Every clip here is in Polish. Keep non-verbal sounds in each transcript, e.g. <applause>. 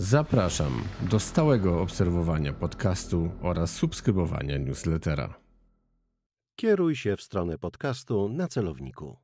Zapraszam do stałego obserwowania podcastu oraz subskrybowania newslettera. Kieruj się w stronę podcastu na celowniku.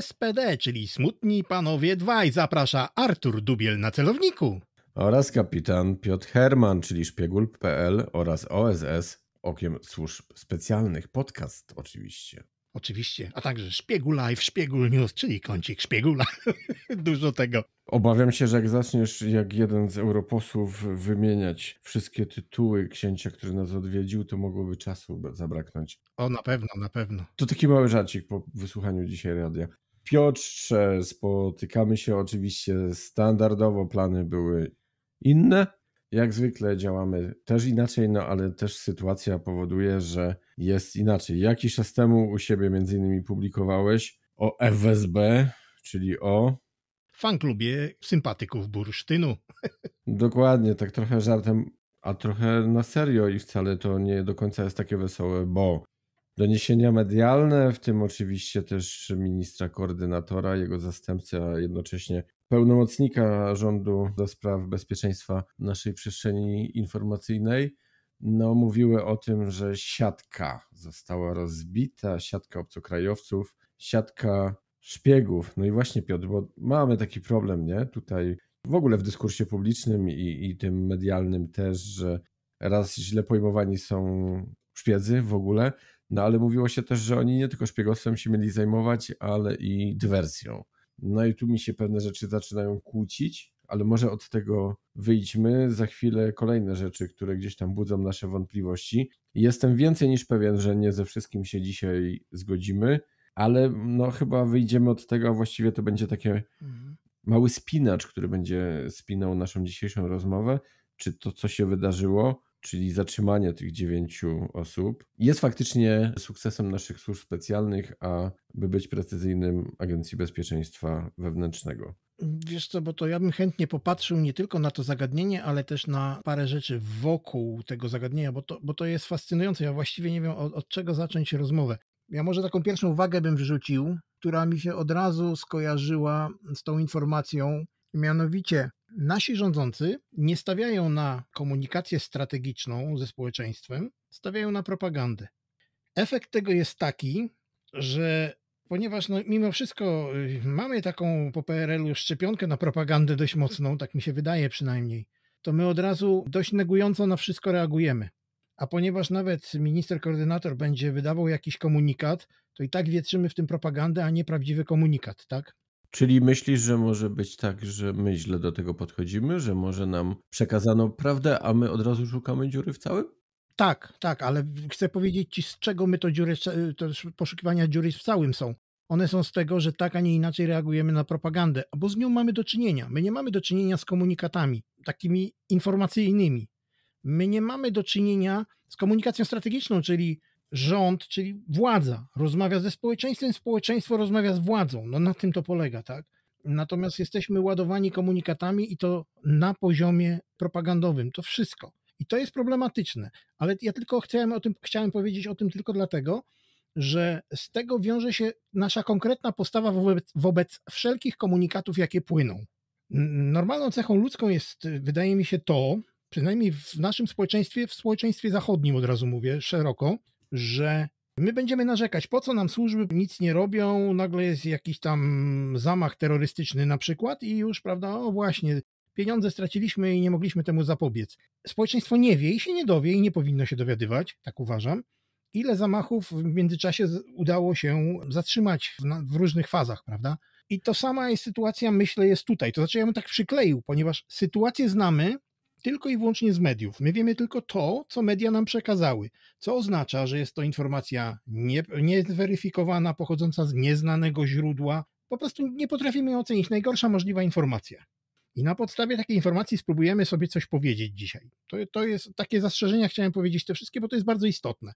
SPD, czyli Smutni Panowie Dwaj, zaprasza Artur Dubiel na celowniku. Oraz kapitan Piotr Herman, czyli szpiegul.pl oraz OSS, okiem służb specjalnych. Podcast oczywiście. Oczywiście, a także Szpiegu Live, Szpiegul News, czyli kącik Szpiegula. <laughs> Dużo tego. Obawiam się, że jak zaczniesz, jak jeden z europosłów, wymieniać wszystkie tytuły księcia, który nas odwiedził, to mogłoby czasu zabraknąć. O, na pewno, na pewno. To taki mały żarcik po wysłuchaniu dzisiaj radia. Piotrze, spotykamy się oczywiście standardowo, plany były inne, jak zwykle działamy też inaczej, no ale też sytuacja powoduje, że jest inaczej. Jakiś czas temu u siebie między innymi publikowałeś o FSB, czyli o fanklubie sympatyków bursztynu. <laughs> Dokładnie, tak trochę żartem, a trochę na serio i wcale to nie do końca jest takie wesołe, bo Doniesienia medialne, w tym oczywiście też ministra koordynatora, jego zastępcę a jednocześnie pełnomocnika rządu do spraw bezpieczeństwa naszej przestrzeni informacyjnej, no, mówiły o tym, że siatka została rozbita, siatka obcokrajowców, siatka szpiegów. No i właśnie, Piotr, bo mamy taki problem, nie? Tutaj w ogóle w dyskursie publicznym i, i tym medialnym też, że raz źle pojmowani są szpiedzy w ogóle, no ale mówiło się też, że oni nie tylko szpiegostwem się mieli zajmować, ale i dywersją. No i tu mi się pewne rzeczy zaczynają kłócić, ale może od tego wyjdźmy. Za chwilę kolejne rzeczy, które gdzieś tam budzą nasze wątpliwości. Jestem więcej niż pewien, że nie ze wszystkim się dzisiaj zgodzimy, ale no chyba wyjdziemy od tego, a właściwie to będzie taki mhm. mały spinacz, który będzie spinał naszą dzisiejszą rozmowę. Czy to, co się wydarzyło, czyli zatrzymanie tych dziewięciu osób, jest faktycznie sukcesem naszych służb specjalnych, a by być precyzyjnym, Agencji Bezpieczeństwa Wewnętrznego. Wiesz co, bo to ja bym chętnie popatrzył nie tylko na to zagadnienie, ale też na parę rzeczy wokół tego zagadnienia, bo to, bo to jest fascynujące. Ja właściwie nie wiem, od, od czego zacząć rozmowę. Ja może taką pierwszą uwagę bym wrzucił, która mi się od razu skojarzyła z tą informacją, mianowicie nasi rządzący nie stawiają na komunikację strategiczną ze społeczeństwem, stawiają na propagandę. Efekt tego jest taki, że ponieważ no, mimo wszystko y, mamy taką po PRL-u szczepionkę na propagandę dość mocną, tak mi się wydaje przynajmniej, to my od razu dość negująco na wszystko reagujemy. A ponieważ nawet minister koordynator będzie wydawał jakiś komunikat, to i tak wietrzymy w tym propagandę, a nie prawdziwy komunikat, tak? Czyli myślisz, że może być tak, że my źle do tego podchodzimy, że może nam przekazano prawdę, a my od razu szukamy dziury w całym? Tak, tak, ale chcę powiedzieć ci, z czego my to, dziury, to poszukiwania dziury w całym są. One są z tego, że tak, a nie inaczej reagujemy na propagandę, bo z nią mamy do czynienia. My nie mamy do czynienia z komunikatami, takimi informacyjnymi. My nie mamy do czynienia z komunikacją strategiczną, czyli rząd, czyli władza, rozmawia ze społeczeństwem, społeczeństwo rozmawia z władzą. No na tym to polega, tak? Natomiast jesteśmy ładowani komunikatami i to na poziomie propagandowym, to wszystko. I to jest problematyczne, ale ja tylko chciałem, o tym, chciałem powiedzieć o tym tylko dlatego, że z tego wiąże się nasza konkretna postawa wobec, wobec wszelkich komunikatów, jakie płyną. Normalną cechą ludzką jest, wydaje mi się, to, przynajmniej w naszym społeczeństwie, w społeczeństwie zachodnim od razu mówię szeroko, że My będziemy narzekać, po co nam służby nic nie robią, nagle jest jakiś tam zamach terrorystyczny na przykład i już, prawda, o właśnie, pieniądze straciliśmy i nie mogliśmy temu zapobiec. Społeczeństwo nie wie i się nie dowie i nie powinno się dowiadywać, tak uważam, ile zamachów w międzyczasie udało się zatrzymać w, różnych fazach, prawda? I to sama jest sytuacja, myślę, jest tutaj. To znaczy, ja bym tak przykleił, ponieważ sytuację znamy, tylko i wyłącznie z mediów. My wiemy tylko to, co media nam przekazały, co oznacza, że jest to informacja nie, pochodząca z nieznanego źródła. Po prostu nie potrafimy ją ocenić. Najgorsza możliwa informacja. I na podstawie takiej informacji spróbujemy sobie coś powiedzieć dzisiaj. To, to jest takie zastrzeżenia, chciałem powiedzieć te wszystkie, bo to jest bardzo istotne.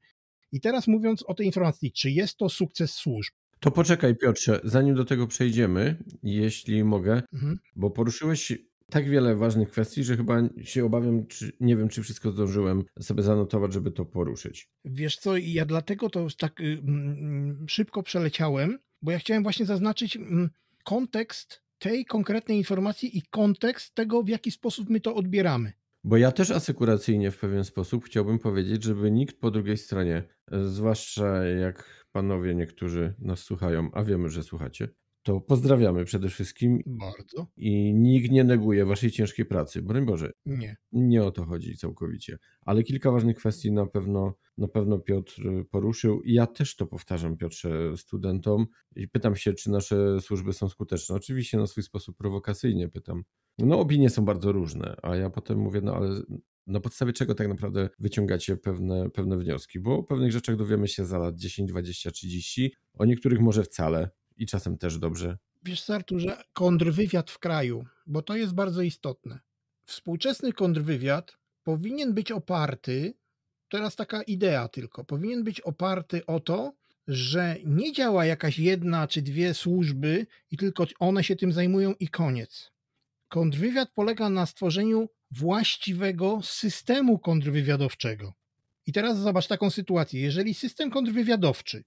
I teraz mówiąc o tej informacji, czy jest to sukces służb? To poczekaj, Piotrze, zanim do tego przejdziemy, jeśli mogę, mhm. bo poruszyłeś tak wiele ważnych kwestii, że chyba się obawiam, czy nie wiem, czy wszystko zdążyłem sobie zanotować, żeby to poruszyć. Wiesz co, ja dlatego to tak y, mm, mm, szybko przeleciałem, bo ja chciałem właśnie zaznaczyć mm, kontekst tej konkretnej informacji i kontekst tego, w jaki sposób my to odbieramy. Bo ja też asekuracyjnie w pewien sposób chciałbym powiedzieć, żeby nikt po drugiej stronie, e, zwłaszcza jak panowie niektórzy nas słuchają, a wiemy, że słuchacie, to pozdrawiamy przede wszystkim. Bardzo. I nikt nie neguje waszej ciężkiej pracy, broń Boże. Nie. Nie o to chodzi całkowicie. Ale kilka ważnych kwestii na pewno, na pewno Piotr y, poruszył. I ja też to powtarzam, Piotrze, studentom i pytam się, czy nasze służby są skuteczne. Oczywiście na swój sposób prowokacyjnie pytam. No opinie są bardzo różne, a ja potem mówię, no ale na podstawie czego tak naprawdę wyciągacie pewne, pewne wnioski, bo o pewnych rzeczach dowiemy się za lat 10, 20, 30, o niektórych może wcale, i czasem też dobrze. Wiesz, że kontrwywiad w kraju, bo to jest bardzo istotne. Współczesny kontrwywiad powinien być oparty, teraz taka idea tylko, powinien być oparty o to, że nie działa jakaś jedna czy dwie służby i tylko one się tym zajmują i koniec. Kontrwywiad polega na stworzeniu właściwego systemu kontrwywiadowczego. I teraz zobacz taką sytuację. Jeżeli system kontrwywiadowczy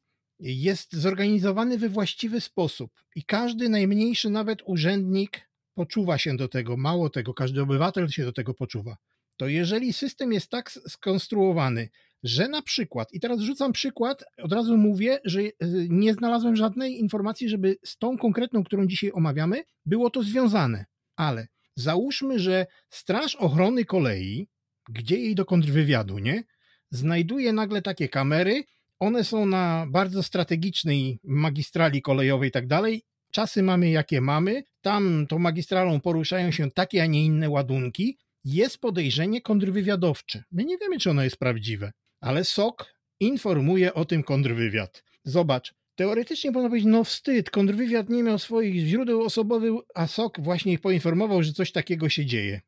jest zorganizowany we właściwy sposób i każdy najmniejszy nawet urzędnik poczuwa się do tego, mało tego, każdy obywatel się do tego poczuwa. To jeżeli system jest tak skonstruowany, że na przykład, i teraz rzucam przykład, od razu mówię, że y, nie znalazłem żadnej informacji, żeby z tą konkretną, którą dzisiaj omawiamy, było to związane, ale załóżmy, że Straż Ochrony Kolei, gdzie jej dokąd wywiadu, nie? Znajduje nagle takie kamery one są na bardzo strategicznej magistrali kolejowej i tak dalej. Czasy mamy jakie mamy. Tam tą magistralą poruszają się takie, a nie inne ładunki. Jest podejrzenie kontrwywiadowcze. My nie wiemy, czy ono jest prawdziwe, ale SOK informuje o tym kontrwywiad. Zobacz, Teoretycznie można powiedzieć, no wstyd, kontrwywiad nie miał swoich źródeł osobowych, a SOK właśnie ich poinformował, że coś takiego się dzieje.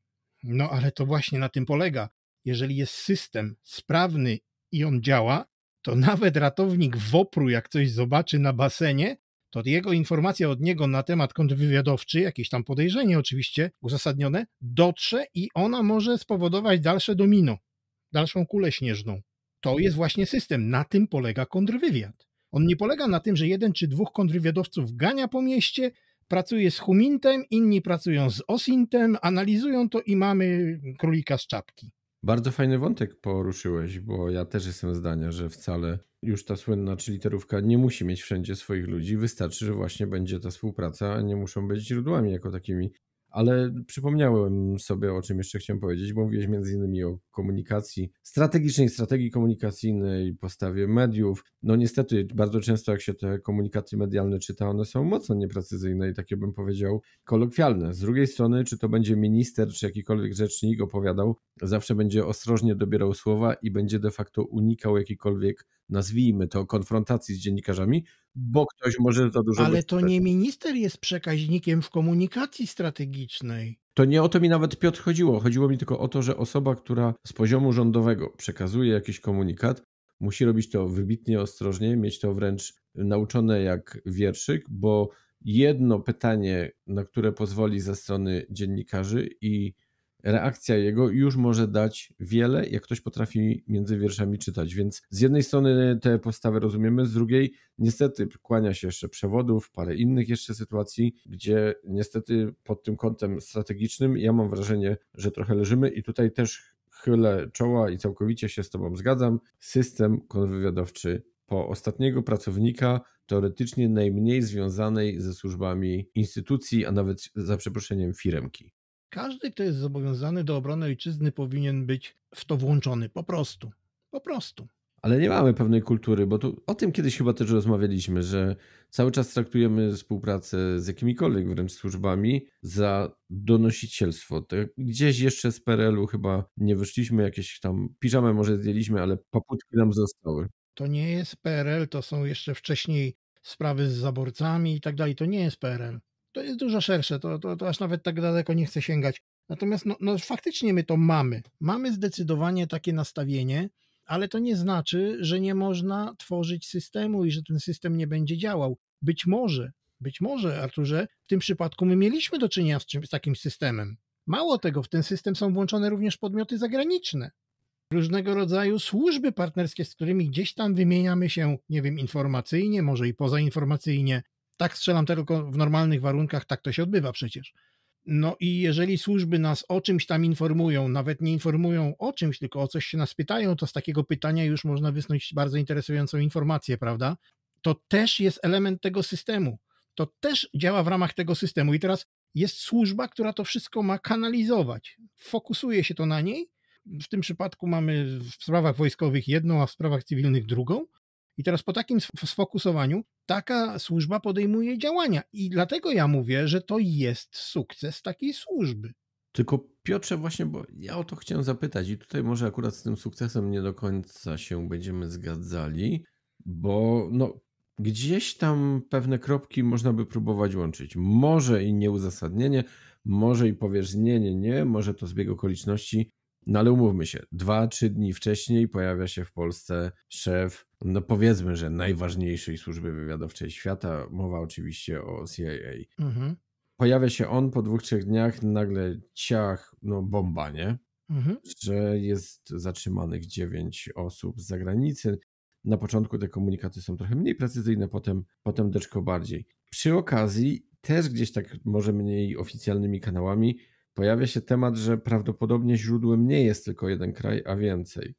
No ale to właśnie na tym polega. Jeżeli jest system sprawny i on działa, to nawet ratownik Wopru, jak coś zobaczy na basenie, to jego informacja od niego na temat kontrwywiadowczy, jakieś tam podejrzenie oczywiście uzasadnione, dotrze i ona może spowodować dalsze domino, dalszą kulę śnieżną. To jest właśnie system, na tym polega kontrwywiad. On nie polega na tym, że jeden czy dwóch kontrwywiadowców gania po mieście, pracuje z Humintem, inni pracują z Osintem, analizują to i mamy królika z czapki. Bardzo fajny wątek poruszyłeś, bo ja też jestem zdania, że wcale już ta słynna czy literówka nie musi mieć wszędzie swoich ludzi. Wystarczy, że właśnie będzie ta współpraca, a nie muszą być źródłami jako takimi ale przypomniałem sobie o czym jeszcze chciałem powiedzieć, bo mówiłeś między innymi o komunikacji strategicznej, strategii komunikacyjnej, postawie mediów. No niestety bardzo często jak się te komunikaty medialne czyta, one są mocno nieprecyzyjne i takie bym powiedział kolokwialne. Z drugiej strony, czy to będzie minister, czy jakikolwiek rzecznik opowiadał, zawsze będzie ostrożnie dobierał słowa i będzie de facto unikał jakikolwiek nazwijmy to, konfrontacji z dziennikarzami, bo ktoś może za dużo. Ale to nie minister jest przekaźnikiem w komunikacji strategicznej. To nie o to mi nawet Piotr chodziło. Chodziło mi tylko o to, że osoba, która z poziomu rządowego przekazuje jakiś komunikat, musi robić to wybitnie ostrożnie, mieć to wręcz nauczone jak wierszyk, bo jedno pytanie, na które pozwoli ze strony dziennikarzy i reakcja jego już może dać wiele, jak ktoś potrafi między wierszami czytać. Więc z jednej strony tę postawę rozumiemy, z drugiej niestety kłania się jeszcze przewodów, parę innych jeszcze sytuacji, gdzie niestety pod tym kątem strategicznym ja mam wrażenie, że trochę leżymy i tutaj też chylę czoła i całkowicie się z Tobą zgadzam. System kontrwywiadowczy po ostatniego pracownika teoretycznie najmniej związanej ze służbami instytucji, a nawet za przeproszeniem firemki. Każdy, kto jest zobowiązany do obrony ojczyzny, powinien być w to włączony. Po prostu. Po prostu. Ale nie mamy pewnej kultury, bo tu o tym kiedyś chyba też rozmawialiśmy, że cały czas traktujemy współpracę z jakimikolwiek wręcz służbami za donosicielstwo. To tak gdzieś jeszcze z PRL-u chyba nie wyszliśmy, jakieś tam piżamę może zdjęliśmy, ale paputki nam zostały. To nie jest PRL, to są jeszcze wcześniej sprawy z zaborcami i tak dalej. To nie jest PRL to jest dużo szersze, to, to, to aż nawet tak daleko nie chcę sięgać. Natomiast no, no, faktycznie my to mamy. Mamy zdecydowanie takie nastawienie, ale to nie znaczy, że nie można tworzyć systemu i że ten system nie będzie działał. Być może, być może, Arturze, w tym przypadku my mieliśmy do czynienia z, czymś, z takim systemem. Mało tego, w ten system są włączone również podmioty zagraniczne. Różnego rodzaju służby partnerskie, z którymi gdzieś tam wymieniamy się, nie wiem, informacyjnie, może i pozainformacyjnie, tak strzelam tylko w normalnych warunkach, tak to się odbywa przecież. No i jeżeli służby nas o czymś tam informują, nawet nie informują o czymś, tylko o coś się nas pytają, to z takiego pytania już można wysnuć bardzo interesującą informację, prawda? To też jest element tego systemu. To też działa w ramach tego systemu. I teraz jest służba, która to wszystko ma kanalizować. Fokusuje się to na niej. W tym przypadku mamy w sprawach wojskowych jedną, a w sprawach cywilnych drugą. I teraz po takim sfokusowaniu taka służba podejmuje działania. I dlatego ja mówię, że to jest sukces takiej służby. Tylko Piotrze, właśnie, bo ja o to chciałem zapytać, i tutaj może akurat z tym sukcesem nie do końca się będziemy zgadzali, bo no, gdzieś tam pewne kropki można by próbować łączyć. Może i nieuzasadnienie, może i powiesz nie, może to zbieg okoliczności. No ale umówmy się, dwa, trzy dni wcześniej pojawia się w Polsce szef, no powiedzmy, że najważniejszej służby wywiadowczej świata. Mowa oczywiście o CIA. Mhm. Pojawia się on po dwóch, trzech dniach, nagle ciach, no bomba, nie? Mhm. Że jest zatrzymanych dziewięć osób z zagranicy. Na początku te komunikaty są trochę mniej precyzyjne, potem, potem deczko bardziej. Przy okazji, też gdzieś tak może mniej oficjalnymi kanałami, pojawia się temat, że prawdopodobnie źródłem nie jest tylko jeden kraj, a więcej.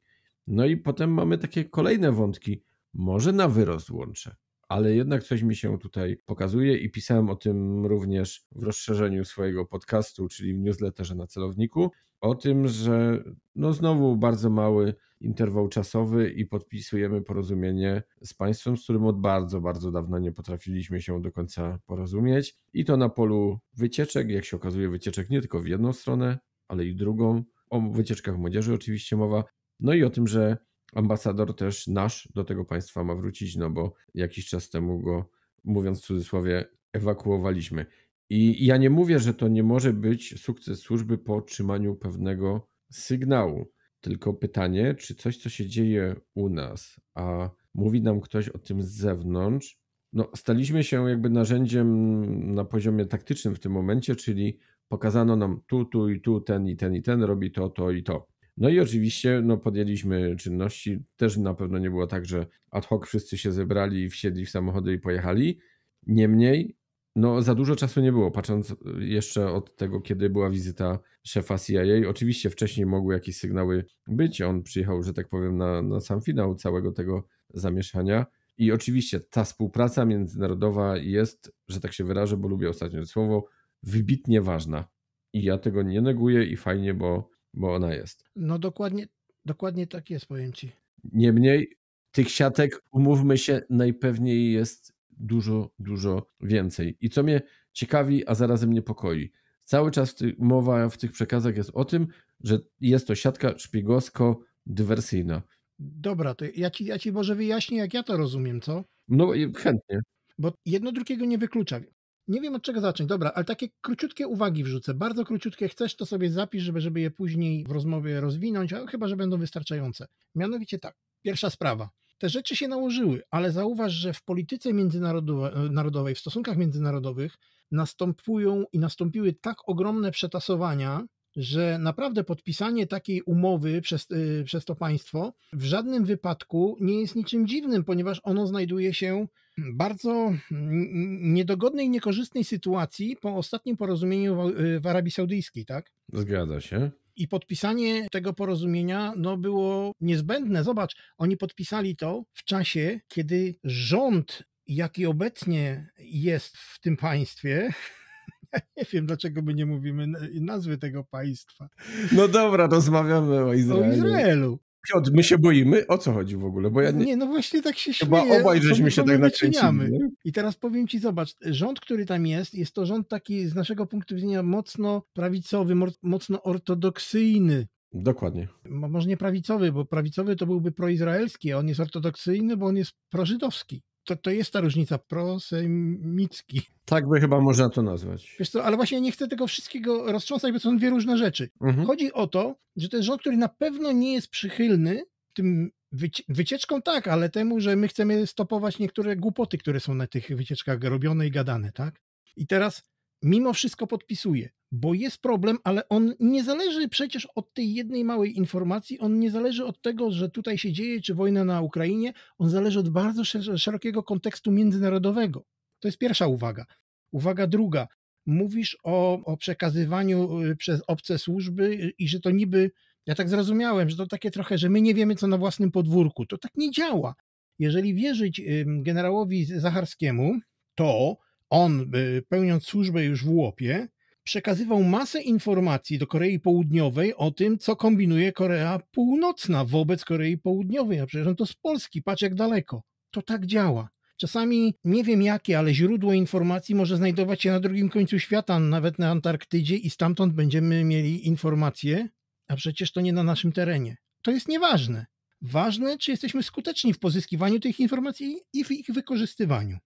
No i potem mamy takie kolejne wątki, może na wyrost łączę, ale jednak coś mi się tutaj pokazuje i pisałem o tym również w rozszerzeniu swojego podcastu, czyli w newsletterze na celowniku, o tym, że no znowu bardzo mały interwał czasowy i podpisujemy porozumienie z państwem, z którym od bardzo, bardzo dawna nie potrafiliśmy się do końca porozumieć. I to na polu wycieczek, jak się okazuje, wycieczek nie tylko w jedną stronę, ale i drugą. O wycieczkach młodzieży oczywiście mowa. No i o tym, że ambasador też nasz do tego państwa ma wrócić, no bo jakiś czas temu go, mówiąc w cudzysłowie, ewakuowaliśmy. I ja nie mówię, że to nie może być sukces służby po otrzymaniu pewnego sygnału. Tylko pytanie, czy coś, co się dzieje u nas, a mówi nam ktoś o tym z zewnątrz, no, staliśmy się jakby narzędziem na poziomie taktycznym w tym momencie, czyli pokazano nam tu, tu i tu, ten i ten i ten robi to, to i to. No i oczywiście no, podjęliśmy czynności. Też na pewno nie było tak, że ad hoc wszyscy się zebrali, wsiedli w samochody i pojechali. Niemniej no, za dużo czasu nie było, patrząc y, jeszcze od tego, kiedy była wizyta szefa CIA. Oczywiście wcześniej mogły jakieś sygnały być. On przyjechał, że tak powiem, na, na sam finał całego tego zamieszania. I oczywiście ta współpraca międzynarodowa jest, że tak się wyrażę, bo lubię ostatnio słowo, wybitnie ważna. I ja tego nie neguję i fajnie, bo, bo ona jest. No dokładnie, dokładnie tak jest, powiem ci. Niemniej tych siatek, umówmy się, najpewniej jest dużo, dużo więcej. I co mnie ciekawi, a zarazem niepokoi, cały czas mowa w tych przekazach jest o tym, że jest to siatka szpiegowsko-dywersyjna. Dobra, to ja ci, ja ci może wyjaśnię, jak ja to rozumiem, co? No, chętnie. Bo jedno drugiego nie wyklucza. Nie wiem od czego zacząć. Dobra, ale takie króciutkie uwagi wrzucę. Bardzo króciutkie. Chcesz, to sobie zapisz, żeby, żeby je później w rozmowie rozwinąć, a chyba, że będą wystarczające. Mianowicie tak. Pierwsza sprawa. Te rzeczy się nałożyły, ale zauważ, że w polityce międzynarodowej, e, w stosunkach międzynarodowych następują i nastąpiły tak ogromne przetasowania, że naprawdę podpisanie takiej umowy przez, yy, przez to państwo w żadnym wypadku nie jest niczym dziwnym, ponieważ ono znajduje się w bardzo niedogodnej, niekorzystnej sytuacji po ostatnim porozumieniu w, e, w Arabii Saudyjskiej, tak? Zgadza się. I podpisanie tego porozumienia no, było niezbędne. Zobacz, oni podpisali to w czasie, kiedy rząd, jaki obecnie jest w tym państwie, <laughs> ja nie wiem, dlaczego my nie mówimy nazwy tego państwa. No dobra, rozmawiamy o Izraelu. O Izraelu. Piotr, my się boimy? O co chodzi w ogóle? Bo ja nie, nie no właśnie tak się Chyba obaj żeśmy się tak nakręcili. I teraz powiem ci, zobacz, rząd, który tam jest, jest to rząd taki z naszego punktu widzenia mocno prawicowy, mocno ortodoksyjny. Dokładnie. Może nie prawicowy, bo prawicowy to byłby proizraelski, a on jest ortodoksyjny, bo on jest prożydowski to, to jest ta różnica prosemicki. Tak by chyba można to nazwać. Wiesz co, ale właśnie nie chcę tego wszystkiego roztrząsać, bo są dwie różne rzeczy. Mhm. Chodzi o to, że ten rząd, który na pewno nie jest przychylny tym wycieczką, tak, ale temu, że my chcemy stopować niektóre głupoty, które są na tych wycieczkach robione i gadane, tak? I teraz mimo wszystko podpisuje bo jest problem, ale on nie zależy przecież od tej jednej małej informacji, on nie zależy od tego, że tutaj się dzieje, czy wojna na Ukrainie, on zależy od bardzo szerokiego kontekstu międzynarodowego. To jest pierwsza uwaga. Uwaga druga. Mówisz o, o przekazywaniu y, przez obce służby y, i że to niby, ja tak zrozumiałem, że to takie trochę, że my nie wiemy, co na własnym podwórku. To tak nie działa. Jeżeli wierzyć y, generałowi Zacharskiemu, to on, pełniąc służbę już w Łopie, przekazywał masę informacji do Korei Południowej o tym, co kombinuje Korea Północna wobec Korei Południowej. A przecież on no to z Polski, patrz jak daleko. To tak działa. Czasami nie wiem jakie, ale źródło informacji może znajdować się na drugim końcu świata, nawet na Antarktydzie, i stamtąd będziemy mieli informacje, a przecież to nie na naszym terenie. To jest nieważne. Ważne, czy jesteśmy skuteczni w pozyskiwaniu tych informacji i w ich wykorzystywaniu.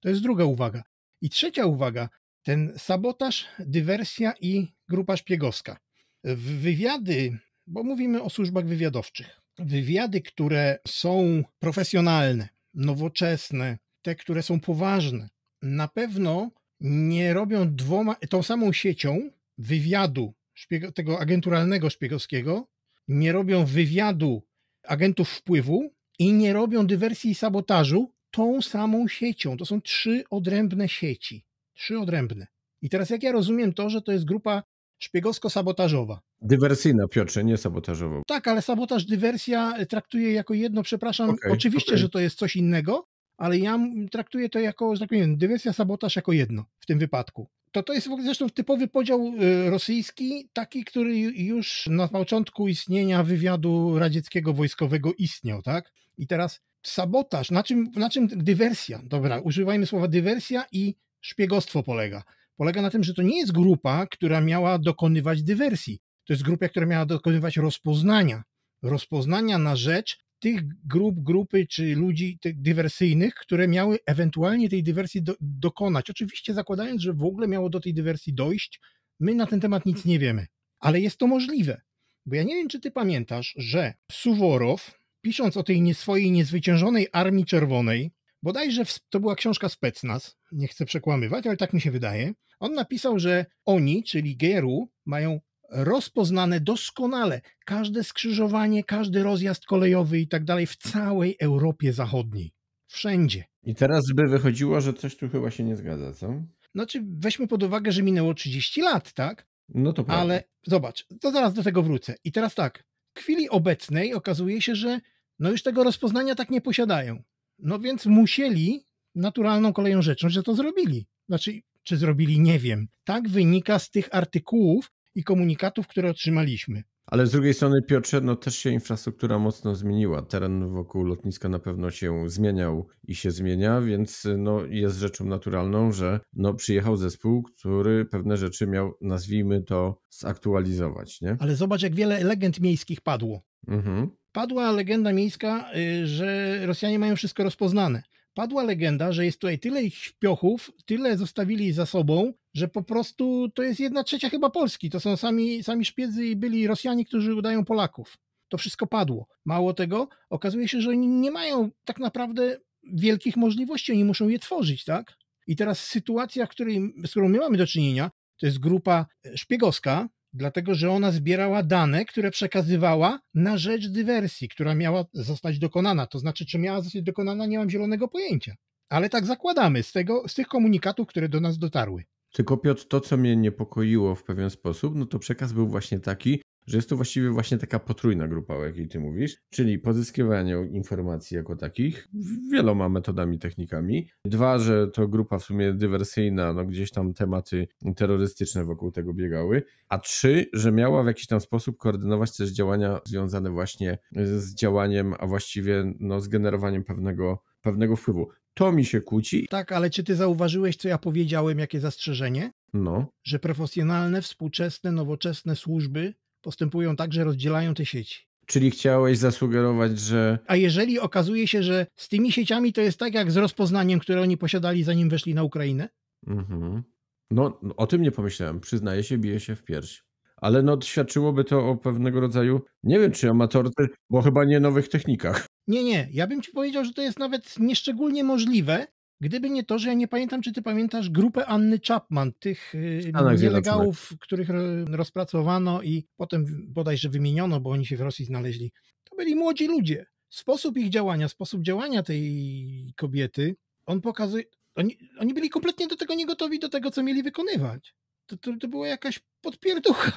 To jest druga uwaga. I trzecia uwaga, ten sabotaż, dywersja i grupa szpiegowska. W wywiady, bo mówimy o służbach wywiadowczych, wywiady, które są profesjonalne, nowoczesne, te, które są poważne, na pewno nie robią dwoma, tą samą siecią wywiadu szpiego, tego agenturalnego szpiegowskiego, nie robią wywiadu agentów wpływu i nie robią dywersji i sabotażu tą samą siecią. To są trzy odrębne sieci. Trzy odrębne. I teraz jak ja rozumiem to, że to jest grupa szpiegowsko-sabotażowa. Dywersyjna, Piotrze, nie sabotażowa. Tak, ale sabotaż, dywersja e, traktuję jako jedno, przepraszam, okay, oczywiście, okay. że to jest coś innego, ale ja traktuję to jako, że tak powiem, dywersja, sabotaż jako jedno w tym wypadku. To to jest w ogóle zresztą typowy podział e, rosyjski, taki, który już na początku istnienia wywiadu radzieckiego wojskowego istniał, tak? I teraz sabotaż, na czym, na czym dywersja, dobra, używajmy słowa dywersja i szpiegostwo polega? Polega na tym, że to nie jest grupa, która miała dokonywać dywersji. To jest grupa, która miała dokonywać rozpoznania. Rozpoznania na rzecz tych grup, grupy czy ludzi dywersyjnych, które miały ewentualnie tej dywersji do, dokonać. Oczywiście zakładając, że w ogóle miało do tej dywersji dojść, my na ten temat nic nie wiemy. Ale jest to możliwe. Bo ja nie wiem, czy ty pamiętasz, że Suworow, pisząc o tej nie, swojej niezwyciężonej Armii Czerwonej, bodajże to była książka Specnaz, nie chcę przekłamywać, ale tak mi się wydaje. On napisał, że oni, czyli Geru, mają rozpoznane doskonale każde skrzyżowanie, każdy rozjazd kolejowy i tak dalej w całej Europie Zachodniej. Wszędzie. I teraz by wychodziło, że coś tu chyba się nie zgadza, co? Znaczy, weźmy pod uwagę, że minęło 30 lat, tak? No to prawda. Ale zobacz, to zaraz do tego wrócę. I teraz tak, w chwili obecnej okazuje się, że no już tego rozpoznania tak nie posiadają. No więc musieli naturalną koleją rzeczą, że to zrobili. Znaczy, czy zrobili, nie wiem. Tak wynika z tych artykułów i komunikatów, które otrzymaliśmy. Ale z drugiej strony, Piotrze, no też się infrastruktura mocno zmieniła. Teren wokół lotniska na pewno się zmieniał i się zmienia, więc no, jest rzeczą naturalną, że no, przyjechał zespół, który pewne rzeczy miał, nazwijmy to, zaktualizować. Nie? Ale zobacz, jak wiele legend miejskich padło. Mhm. Padła legenda miejska, y, że Rosjanie mają wszystko rozpoznane. Padła legenda, że jest tutaj tyle ich piochów, tyle zostawili za sobą, że po prostu to jest jedna trzecia chyba Polski. To są sami, sami szpiedzy i byli Rosjanie, którzy udają Polaków. To wszystko padło. Mało tego, okazuje się, że oni nie mają tak naprawdę wielkich możliwości, oni muszą je tworzyć, tak? I teraz sytuacja, w której, z którą my mamy do czynienia, to jest grupa e, szpiegowska, dlatego że ona zbierała dane, które przekazywała na rzecz dywersji, która miała zostać dokonana. To znaczy, czy miała zostać dokonana, nie mam zielonego pojęcia. Ale tak zakładamy z, tego, z tych komunikatów, które do nas dotarły. Tylko Piotr, to co mnie niepokoiło w pewien sposób, no to przekaz był właśnie taki, że jest to właściwie właśnie taka potrójna grupa, o jakiej ty mówisz, czyli pozyskiwanie informacji jako takich wieloma metodami, technikami. Dwa, że to grupa w sumie dywersyjna, no gdzieś tam tematy terrorystyczne wokół tego biegały. A trzy, że miała w jakiś tam sposób koordynować też działania związane właśnie z działaniem, a właściwie no, z generowaniem pewnego, pewnego wpływu. To mi się kłóci. Tak, ale czy ty zauważyłeś, co ja powiedziałem, jakie zastrzeżenie? No. Że profesjonalne, współczesne, nowoczesne służby postępują tak, że rozdzielają te sieci. Czyli chciałeś zasugerować, że. A jeżeli okazuje się, że z tymi sieciami to jest tak jak z rozpoznaniem, które oni posiadali, zanim weszli na Ukrainę? Mhm. No, no o tym nie pomyślałem. Przyznaję się, bije się w pierś. Ale no, świadczyłoby to o pewnego rodzaju, nie wiem czy amatorce, bo chyba nie nowych technikach. Nie, nie. Ja bym ci powiedział, że to jest nawet nieszczególnie możliwe, Gdyby nie to, że ja nie pamiętam, czy ty pamiętasz grupę Anny Chapman, tych y, Stanach nielegałów, których rozpracowano i potem bodajże wymieniono, bo oni się w Rosji znaleźli. To byli młodzi ludzie. Sposób ich działania, sposób działania tej kobiety, on pokazuje. Oni, oni byli kompletnie do tego niegotowi, do tego, co mieli wykonywać. To, to, to była jakaś podpierducha.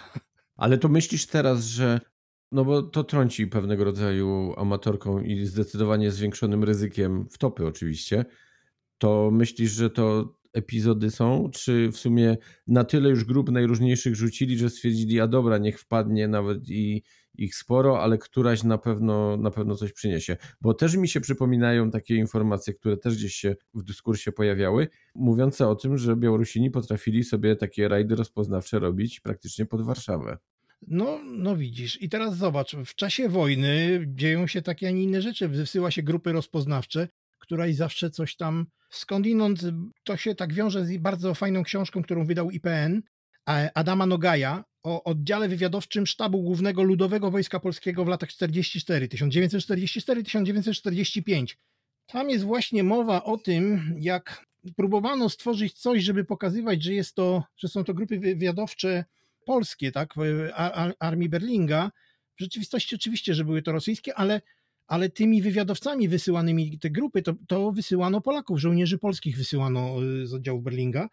Ale to myślisz teraz, że no bo to trąci pewnego rodzaju amatorką i zdecydowanie zwiększonym ryzykiem, w topy oczywiście, to myślisz, że to epizody są? Czy w sumie na tyle już grup najróżniejszych rzucili, że stwierdzili, a dobra, niech wpadnie nawet i ich sporo, ale któraś na pewno, na pewno coś przyniesie. Bo też mi się przypominają takie informacje, które też gdzieś się w dyskursie pojawiały, mówiące o tym, że Białorusini potrafili sobie takie rajdy rozpoznawcze robić praktycznie pod Warszawę. No, no widzisz. I teraz zobacz, w czasie wojny dzieją się takie, a nie inne rzeczy. Wysyła się grupy rozpoznawcze któraś zawsze coś tam skądinąd to się tak wiąże z bardzo fajną książką, którą wydał IPN e, Adama Nogaja o oddziale wywiadowczym Sztabu Głównego Ludowego Wojska Polskiego w latach 44, 1944-1945. Tam jest właśnie mowa o tym, jak próbowano stworzyć coś, żeby pokazywać, że, jest to, że są to grupy wywiadowcze polskie, tak, Armii Berlinga. W rzeczywistości oczywiście, że były to rosyjskie, ale ale tymi wywiadowcami wysyłanymi te grupy, to, to wysyłano Polaków, żołnierzy polskich wysyłano y, z oddziału Berlinga.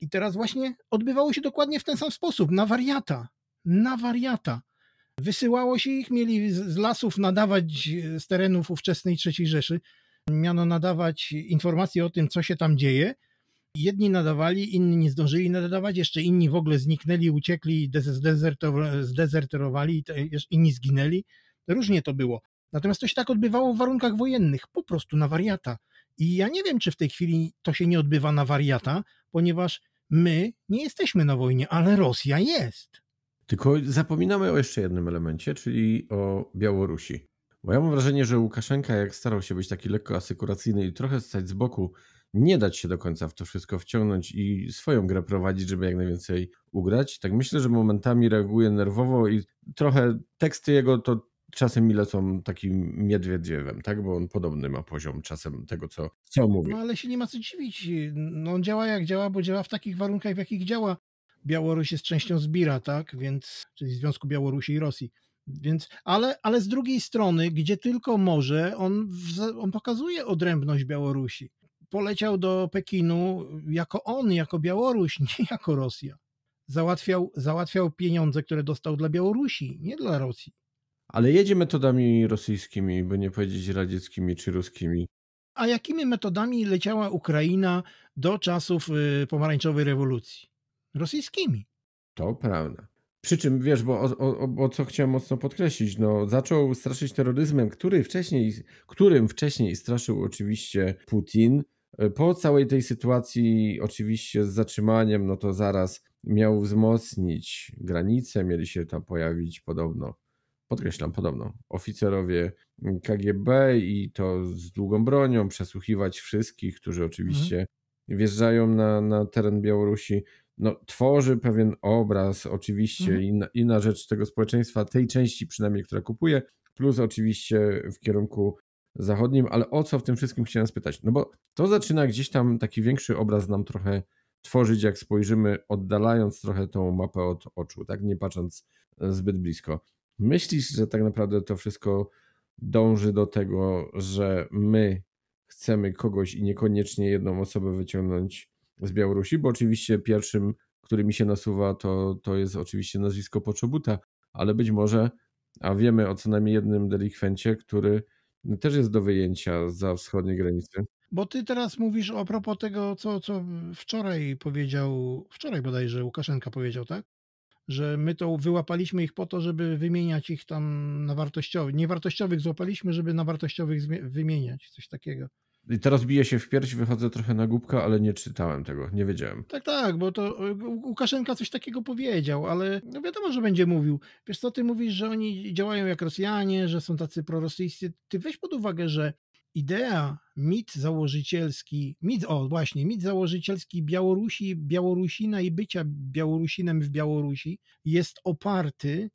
I teraz właśnie odbywało się dokładnie w ten sam sposób, na wariata, na wariata. Wysyłało się ich, mieli z lasów nadawać y, z terenów ówczesnej III Rzeszy, miano nadawać informacje o tym, co się tam dzieje. Jedni nadawali, inni nie zdążyli nadawać, jeszcze inni w ogóle zniknęli, uciekli, zdezerterowali, inni zginęli. Różnie to było. Natomiast to się tak odbywało w warunkach wojennych, po prostu na wariata. I ja nie wiem, czy w tej chwili to się nie odbywa na wariata, ponieważ my nie jesteśmy na wojnie, ale Rosja jest. Tylko zapominamy o jeszcze jednym elemencie, czyli o Białorusi. Bo ja mam wrażenie, że Łukaszenka, jak starał się być taki lekko asykuracyjny i trochę stać z boku, nie dać się do końca w to wszystko wciągnąć i swoją grę prowadzić, żeby jak najwięcej ugrać. Tak myślę, że momentami reaguje nerwowo i trochę teksty jego to czasem mi lecą takim miedwiedziewem, tak? Bo on podobny ma poziom czasem tego, co, co mówi. No ale się nie ma co dziwić. No, on działa jak działa, bo działa w takich warunkach, w jakich działa. Białoruś jest częścią Zbira, tak? Więc, czyli Związku Białorusi i Rosji. Więc, ale, ale z drugiej strony, gdzie tylko może, on, on pokazuje odrębność Białorusi. Poleciał do Pekinu jako on, jako Białoruś, <laughs> nie jako Rosja. Załatwiał, załatwiał pieniądze, które dostał dla Białorusi, nie dla Rosji. Ale jedzie metodami rosyjskimi, by nie powiedzieć radzieckimi czy ruskimi. A jakimi metodami leciała Ukraina do czasów y, pomarańczowej rewolucji? Rosyjskimi. To prawda. Przy czym, wiesz, bo o, o, co chciałem mocno podkreślić, no zaczął straszyć terroryzmem, który wcześniej, którym wcześniej straszył oczywiście Putin. E, po całej tej sytuacji, oczywiście z zatrzymaniem, no to zaraz miał wzmocnić granice, mieli się tam pojawić podobno podkreślam, podobno, oficerowie KGB i to z długą bronią, przesłuchiwać wszystkich, którzy oczywiście mhm. wjeżdżają na, na teren Białorusi. No, tworzy pewien obraz, oczywiście, mhm. i, na, i na rzecz tego społeczeństwa, tej części przynajmniej, która kupuje, plus oczywiście w kierunku zachodnim, ale o co w tym wszystkim chciałem spytać? No bo to zaczyna gdzieś tam taki większy obraz nam trochę tworzyć, jak spojrzymy, oddalając trochę tą mapę od oczu, tak? Nie patrząc zbyt blisko. Myślisz, że tak naprawdę to wszystko dąży do tego, że my chcemy kogoś i niekoniecznie jedną osobę wyciągnąć z Białorusi, bo oczywiście pierwszym, który mi się nasuwa, to, to jest oczywiście nazwisko Poczobuta, ale być może, a wiemy o co najmniej jednym delikwencie, który też jest do wyjęcia za wschodniej granicy. Bo ty teraz mówisz a propos tego, co, co wczoraj powiedział, wczoraj bodajże Łukaszenka powiedział, tak? że my to wyłapaliśmy ich po to, żeby wymieniać ich tam na wartościowych. Niewartościowych złapaliśmy, żeby na wartościowych wymieniać, coś takiego. I teraz biję się w pierś, wychodzę trochę na głupka, ale nie czytałem tego, nie wiedziałem. Tak, tak, bo to y, Łukaszenka coś takiego powiedział, ale no wiadomo, że będzie mówił. Wiesz co, ty mówisz, że oni działają jak Rosjanie, że są tacy prorosyjscy. Ty weź pod uwagę, że idea, mit założycielski, mit, o właśnie, mit założycielski Białorusi, Białorusina i bycia Białorusinem w Białorusi jest oparty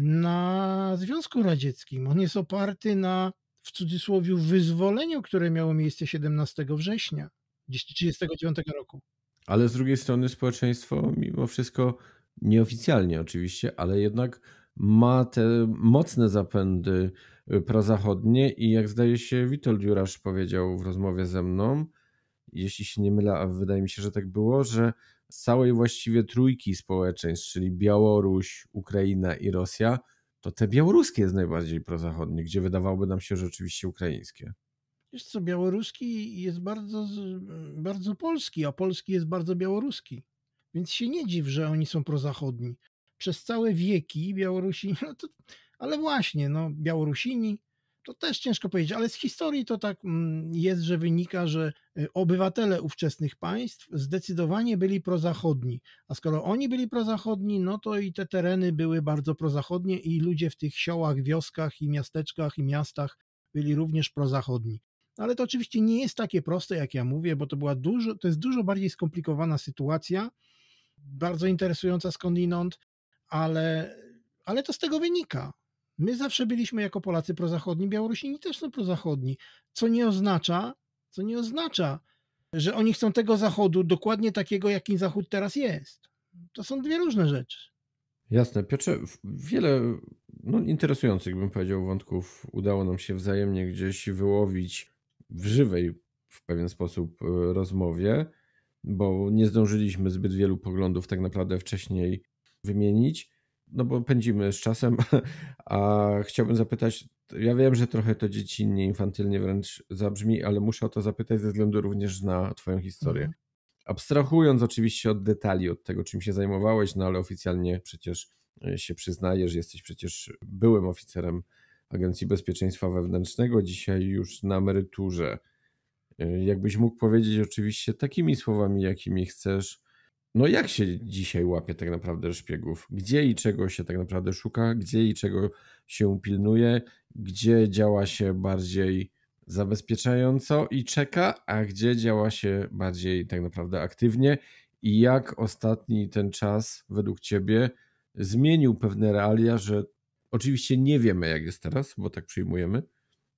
na Związku Radzieckim. On jest oparty na, w cudzysłowie, wyzwoleniu, które miało miejsce 17 września 1939 roku. Ale z drugiej strony społeczeństwo, mimo wszystko, nieoficjalnie oczywiście, ale jednak ma te mocne zapędy Y, prozachodnie i jak zdaje się Witold Jurasz powiedział w rozmowie ze mną, jeśli się nie mylę, a wydaje mi się, że tak było, że z całej właściwie trójki społeczeństw, czyli Białoruś, Ukraina i Rosja, to te białoruskie jest najbardziej prozachodnie, gdzie wydawałoby nam się, że oczywiście ukraińskie. Wiesz co, białoruski jest bardzo, bardzo polski, a polski jest bardzo białoruski. Więc się nie dziw, że oni są prozachodni. Przez całe wieki Białorusi, <laughs> no to ale właśnie, no, Białorusini, to też ciężko powiedzieć, ale z historii to tak mm, jest, że wynika, że y, obywatele ówczesnych państw zdecydowanie byli prozachodni. A skoro oni byli prozachodni, no to i te tereny były bardzo prozachodnie i ludzie w tych siołach, wioskach i miasteczkach i miastach byli również prozachodni. Ale to oczywiście nie jest takie proste, jak ja mówię, bo to była dużo, to jest dużo bardziej skomplikowana sytuacja, bardzo interesująca skądinąd, ale, ale to z tego wynika My zawsze byliśmy jako Polacy prozachodni, Białorusini też są prozachodni, co nie oznacza, co nie oznacza, że oni chcą tego Zachodu dokładnie takiego, jakim Zachód teraz jest. To są dwie różne rzeczy. Jasne. Piotrze, wiele no, interesujących, bym powiedział, wątków udało nam się wzajemnie gdzieś wyłowić w żywej w pewien sposób e, rozmowie, bo nie zdążyliśmy zbyt wielu poglądów tak naprawdę wcześniej wymienić no bo pędzimy z czasem, <laughs> a chciałbym zapytać, ja wiem, że trochę to dziecinnie, infantylnie wręcz zabrzmi, ale muszę o to zapytać ze względu również na Twoją historię. Mhm. Abstrahując oczywiście od detali, od tego, czym się zajmowałeś, no ale oficjalnie przecież e, się przyznajesz, jesteś przecież byłym oficerem Agencji Bezpieczeństwa Wewnętrznego, dzisiaj już na emeryturze. E, jakbyś mógł powiedzieć oczywiście takimi słowami, jakimi chcesz, no jak się dzisiaj łapie tak naprawdę szpiegów? Gdzie i czego się tak naprawdę szuka? Gdzie i czego się pilnuje? Gdzie działa się bardziej zabezpieczająco i czeka, a gdzie działa się bardziej tak naprawdę aktywnie? I jak ostatni ten czas według ciebie zmienił pewne realia, że oczywiście nie wiemy jak jest teraz, bo tak przyjmujemy,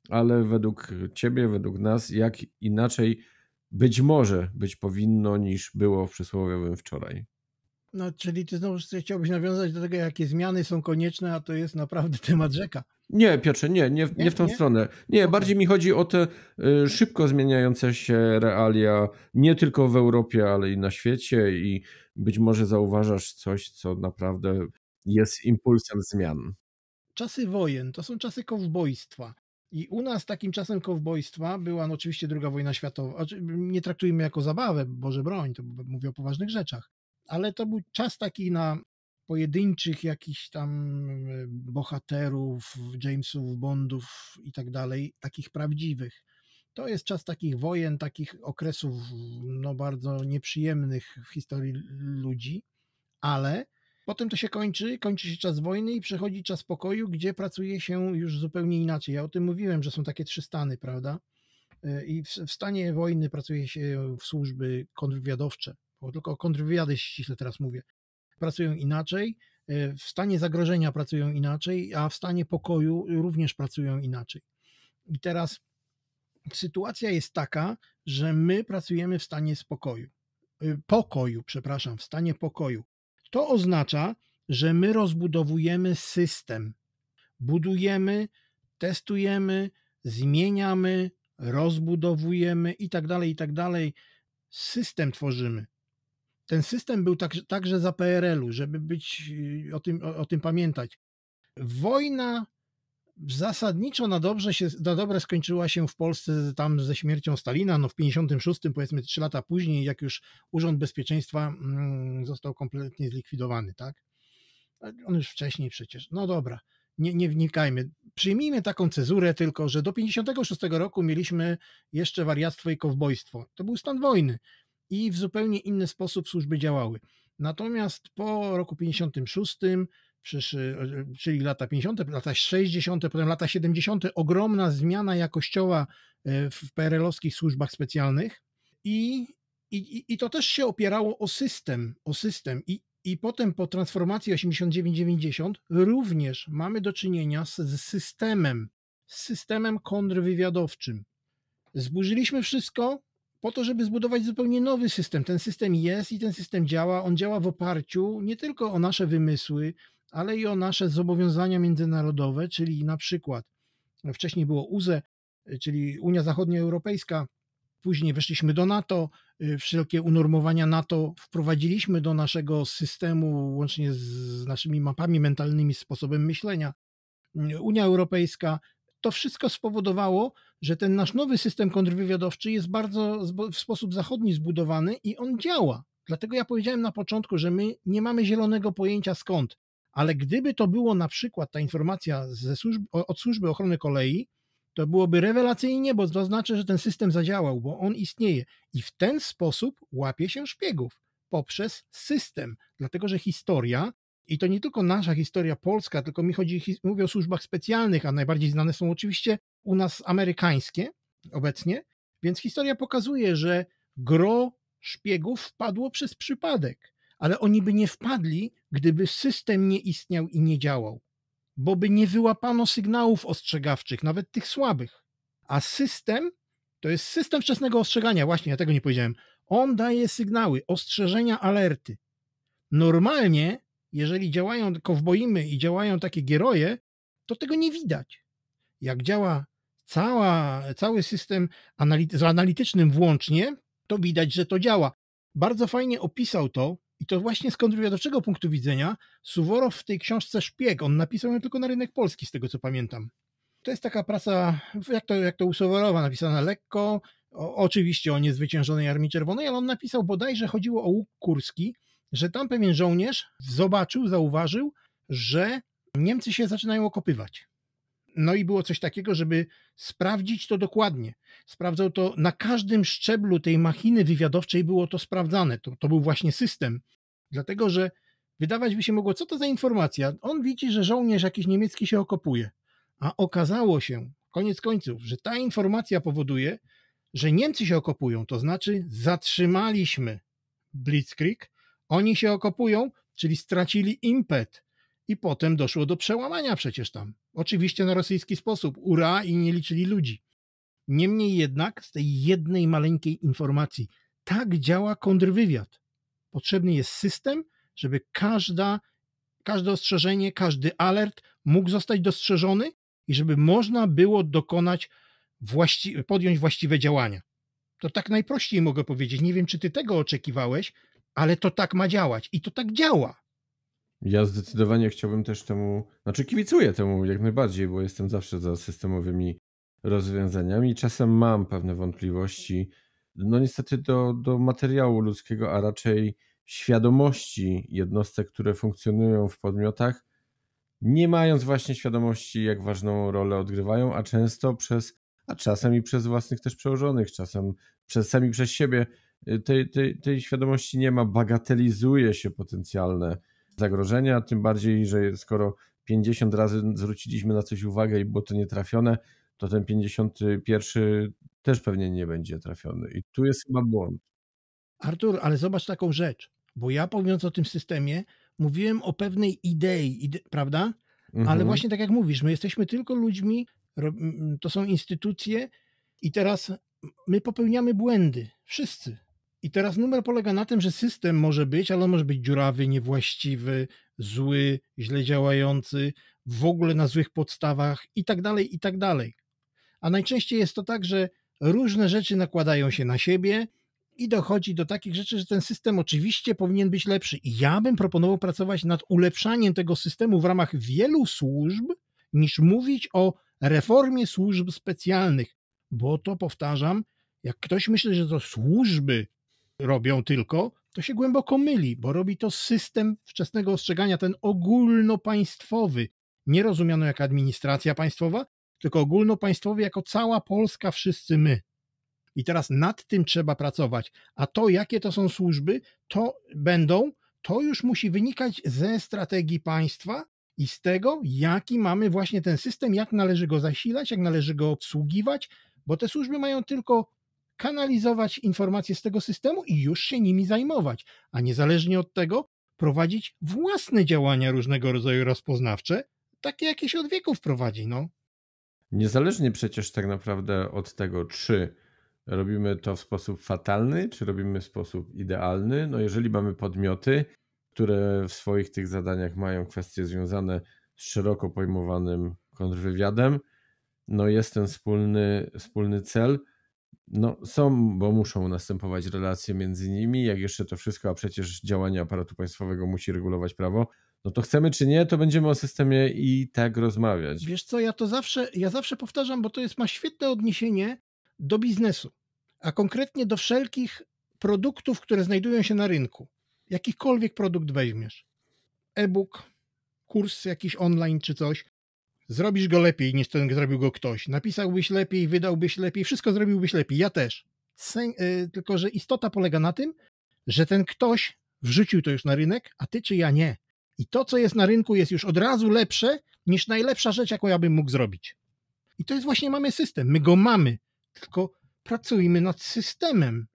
ale według ciebie, według nas, jak inaczej być może być powinno niż było w przysłowiowym wczoraj. No, czyli ty znowu chciałbyś nawiązać do tego, jakie zmiany są konieczne, a to jest naprawdę <laughs> temat rzeka. Nie, Piotrze, nie, nie, nie w tą nie? stronę. Nie, okay. bardziej mi chodzi o te y, szybko zmieniające się realia, nie tylko w Europie, ale i na świecie i być może zauważasz coś, co naprawdę jest impulsem zmian. Czasy wojen to są czasy kowbojstwa. I u nas takim czasem kowbojstwa była no oczywiście II wojna światowa. Znaczy, nie traktujmy jako zabawę, Boże broń, to mówię o poważnych rzeczach. Ale to był czas taki na pojedynczych jakichś tam e, bohaterów, Jamesów, Bondów i tak dalej, takich prawdziwych. To jest czas takich wojen, takich okresów no bardzo nieprzyjemnych w historii ludzi, ale Potem to się kończy, kończy się czas wojny i przechodzi czas pokoju, gdzie pracuje się już zupełnie inaczej. Ja o tym mówiłem, że są takie trzy stany, prawda? E, I w, w stanie wojny pracuje się w służby kontrwywiadowcze, bo tylko kontrwywiady ściśle teraz mówię. Pracują inaczej, e, w stanie zagrożenia pracują inaczej, a w stanie pokoju również pracują inaczej. I teraz sytuacja jest taka, że my pracujemy w stanie spokoju. E, pokoju, przepraszam, w stanie pokoju. To oznacza, że my rozbudowujemy system. Budujemy, testujemy, zmieniamy, rozbudowujemy i tak dalej, i tak dalej. System tworzymy. Ten system był tak, także za PRL-u, żeby być, y, o tym, o, o tym pamiętać. Wojna zasadniczo na, dobrze się, na dobre skończyła się w Polsce tam ze śmiercią Stalina, no w 56, powiedzmy 3 lata później, jak już Urząd Bezpieczeństwa mm, został kompletnie zlikwidowany, tak? On już wcześniej przecież. No dobra, nie, nie wnikajmy. Przyjmijmy taką cezurę tylko, że do 56 roku mieliśmy jeszcze wariactwo i kowbojstwo. To był stan wojny i w zupełnie inny sposób służby działały. Natomiast po roku 56 czyli lata 50., lata 60., potem lata 70., ogromna zmiana jakościowa e, w PRL-owskich służbach specjalnych i, i, i to też się opierało o system, o system i, i potem po transformacji 89-90 również mamy do czynienia z, z systemem, z systemem kontrwywiadowczym. Zburzyliśmy wszystko, po to, żeby zbudować zupełnie nowy system. Ten system jest i ten system działa. On działa w oparciu nie tylko o nasze wymysły, ale i o nasze zobowiązania międzynarodowe, czyli na przykład wcześniej było UZE, czyli Unia Zachodnioeuropejska, później weszliśmy do NATO, y, wszelkie unormowania NATO wprowadziliśmy do naszego systemu, łącznie z naszymi mapami mentalnymi, sposobem myślenia. Y, Unia Europejska, to wszystko spowodowało, że ten nasz nowy system kontrwywiadowczy jest bardzo w sposób zachodni zbudowany i on działa. Dlatego ja powiedziałem na początku, że my nie mamy zielonego pojęcia skąd ale gdyby to było na przykład ta informacja służb, od służby ochrony kolei, to byłoby rewelacyjnie, bo to znaczy, że ten system zadziałał, bo on istnieje. I w ten sposób łapie się szpiegów poprzez system, dlatego że historia i to nie tylko nasza historia polska, tylko mi chodzi, mówię o służbach specjalnych, a najbardziej znane są oczywiście u nas amerykańskie obecnie, więc historia pokazuje, że gro szpiegów wpadło przez przypadek ale oni by nie wpadli, gdyby system nie istniał i nie działał, bo by nie wyłapano sygnałów ostrzegawczych, nawet tych słabych. A system to jest system wczesnego ostrzegania, właśnie ja tego nie powiedziałem. On daje sygnały, ostrzeżenia, alerty. Normalnie, jeżeli działają kowboimy i działają takie gieroje, to tego nie widać. Jak działa cała, cały system anality z analitycznym włącznie, to widać, że to działa. Bardzo fajnie opisał to i to właśnie z kontrwywiadowczego punktu widzenia Suworow w tej książce Szpieg, on napisał ją tylko na rynek polski, z tego co pamiętam. To jest taka praca, jak to, jak to u Suworowa, napisana lekko, o, oczywiście o niezwyciężonej Armii Czerwonej, ale on napisał bodajże chodziło o łuk kurski, że tam pewien żołnierz zobaczył, zauważył, że Niemcy się zaczynają okopywać. No i było coś takiego, żeby sprawdzić to dokładnie. Sprawdzał to na każdym szczeblu tej machiny wywiadowczej, było to sprawdzane. To, to był właśnie system. Dlatego, że wydawać by się mogło, co to za informacja? On widzi, że żołnierz jakiś niemiecki się okopuje. A okazało się, koniec końców, że ta informacja powoduje, że Niemcy się okopują, to znaczy zatrzymaliśmy Blitzkrieg, oni się okopują, czyli stracili impet. I potem doszło do przełamania przecież tam. Oczywiście na rosyjski sposób. Ura i nie liczyli ludzi. Niemniej jednak z tej jednej maleńkiej informacji tak działa kontrwywiad. Potrzebny jest system, żeby każda, każde ostrzeżenie, każdy alert mógł zostać dostrzeżony i żeby można było dokonać, właści podjąć właściwe działania. To tak najprościej mogę powiedzieć. Nie wiem, czy ty tego oczekiwałeś, ale to tak ma działać i to tak działa. Ja zdecydowanie chciałbym też temu, znaczy kibicuję temu jak najbardziej, bo jestem zawsze za systemowymi rozwiązaniami. Czasem mam pewne wątpliwości, no niestety do, do materiału ludzkiego, a raczej świadomości jednostek, które funkcjonują w podmiotach, nie mając właśnie świadomości, jak ważną rolę odgrywają, a często przez, a czasem i przez własnych też przełożonych, czasem przez sami przez siebie, y, tej, tej, tej świadomości nie ma, bagatelizuje się potencjalne zagrożenia, tym bardziej, że skoro 50 razy zwróciliśmy na coś uwagę i było to nietrafione, to ten 51 też pewnie nie będzie trafiony. I tu jest chyba błąd. Artur, ale zobacz taką rzecz, bo ja mówiąc o tym systemie, mówiłem o pewnej idei, ide prawda? Mhm. Ale właśnie tak jak mówisz, my jesteśmy tylko ludźmi, to są instytucje i teraz my popełniamy błędy, wszyscy. I teraz numer polega na tym, że system może być, ale on może być dziurawy, niewłaściwy, zły, źle działający, w ogóle na złych podstawach i tak dalej, i tak dalej. A najczęściej jest to tak, że różne rzeczy nakładają się na siebie i dochodzi do takich rzeczy, że ten system oczywiście powinien być lepszy. I ja bym proponował pracować nad ulepszaniem tego systemu w ramach wielu służb, niż mówić o reformie służb specjalnych, bo to powtarzam, jak ktoś myśli, że to służby robią tylko, to się głęboko myli, bo robi to system wczesnego ostrzegania, ten ogólnopaństwowy. Nie rozumiano jak administracja państwowa, tylko ogólnopaństwowy jako cała Polska, wszyscy my. I teraz nad tym trzeba pracować. A to, jakie to są służby, to będą, to już musi wynikać ze strategii państwa i z tego, jaki mamy właśnie ten system, jak należy go zasilać, jak należy go obsługiwać, bo te służby mają tylko kanalizować informacje z tego systemu i już się nimi zajmować, a niezależnie od tego prowadzić własne działania różnego rodzaju rozpoznawcze, takie jakie się od wieków prowadzi. No. Niezależnie przecież tak naprawdę od tego, czy robimy to w sposób fatalny, czy robimy w sposób idealny, no jeżeli mamy podmioty, które w swoich tych zadaniach mają kwestie związane z szeroko pojmowanym kontrwywiadem, no jest ten wspólny, wspólny cel – no, są, bo muszą następować relacje między nimi, jak jeszcze to wszystko, a przecież działanie aparatu państwowego musi regulować prawo, no to chcemy czy nie, to będziemy o systemie i tak rozmawiać. Wiesz co, ja to zawsze, ja zawsze powtarzam, bo to jest, ma świetne odniesienie do biznesu, a konkretnie do wszelkich produktów, które znajdują się na rynku. Jakikolwiek produkt weźmiesz, e-book, kurs jakiś online czy coś, Zrobisz go lepiej niż ten zrobił go ktoś. Napisałbyś lepiej, wydałbyś lepiej, wszystko zrobiłbyś lepiej. Ja też. Sen, e, tylko, że istota polega na tym, że ten ktoś wrzucił to już na rynek, a ty czy ja nie. I to, co jest na rynku, jest już od razu lepsze niż najlepsza rzecz, jaką ja bym mógł zrobić. I to jest właśnie mamy system. My go mamy, tylko pracujmy nad systemem,